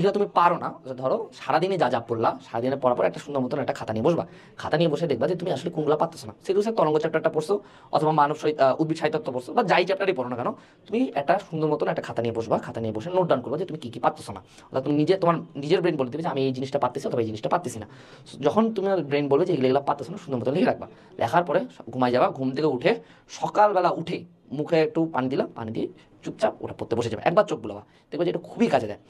যেটা তুমি পারো না আচ্ছা, ধরো সারাদিনে যা যা পড়লা সারাদিনে পড়ার পর একটা সুন্দর মতন একটা খাতা নিয়ে বসবা খাতা নিয়ে বসে দেখবা যে তুমি আসলে কোনগুলো পারতেছো না সিলেবাসের তরঙ্গ চ্যাপ্টারটা পড়ছো অথবা মানব উদ্ভিদ সাহিত্য পড়ছো বা যাই চ্যাপ্টারই পড়ো না কেন তুমি একটা সুন্দর মতন একটা খাতা নিয়ে বসবা খাতা নিয়ে বসে নোট ডাউন করবা যে তুমি কী কী পারতেছো না অর্থাৎ তুমি নিজে তোমার নিজের ব্রেন বলে দেবে যে আমি এই জিনিসটা পারতেছি অথবা এই জিনিসটা পারতেছি না যখন তুমি ব্রেন বলবে যে এগুলো এগুলো পারতেছো না সুন্দর মতন লিখে রাখবা লেখার পরে ঘুমাই যাবা ঘুম থেকে উঠে সকালবেলা উঠে মুখে একটু পানি দিলাম পানি দিয়ে চুপচাপ ওটা পড়তে বসে যাবে একবার চোখ বুলাবা দেখবে যে এটা খুবই কাজে দেয়